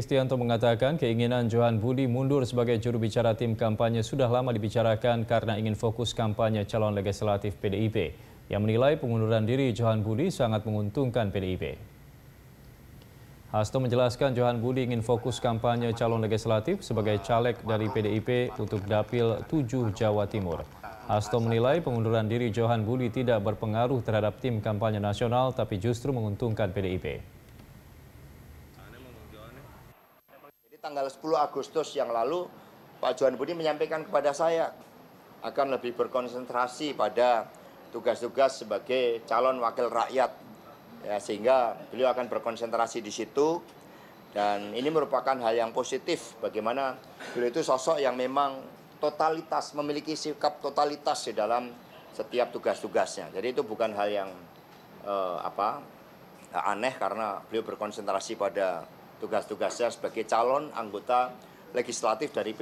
Kristianto mengatakan keinginan Johan Budi mundur sebagai juru bicara tim kampanye sudah lama dibicarakan karena ingin fokus kampanye calon legislatif PDIP. Yang menilai pengunduran diri Johan Budi sangat menguntungkan PDIP. Hasto menjelaskan Johan Budi ingin fokus kampanye calon legislatif sebagai caleg dari PDIP untuk Dapil 7 Jawa Timur. Hasto menilai pengunduran diri Johan Budi tidak berpengaruh terhadap tim kampanye nasional tapi justru menguntungkan PDIP. Tanggal 10 Agustus yang lalu, Pak Johan Budi menyampaikan kepada saya akan lebih berkonsentrasi pada tugas-tugas sebagai calon wakil rakyat. Ya, sehingga beliau akan berkonsentrasi di situ dan ini merupakan hal yang positif bagaimana beliau itu sosok yang memang totalitas memiliki sikap totalitas di dalam setiap tugas-tugasnya. Jadi itu bukan hal yang eh, apa aneh karena beliau berkonsentrasi pada tugas-tugasnya sebagai calon anggota legislatif dari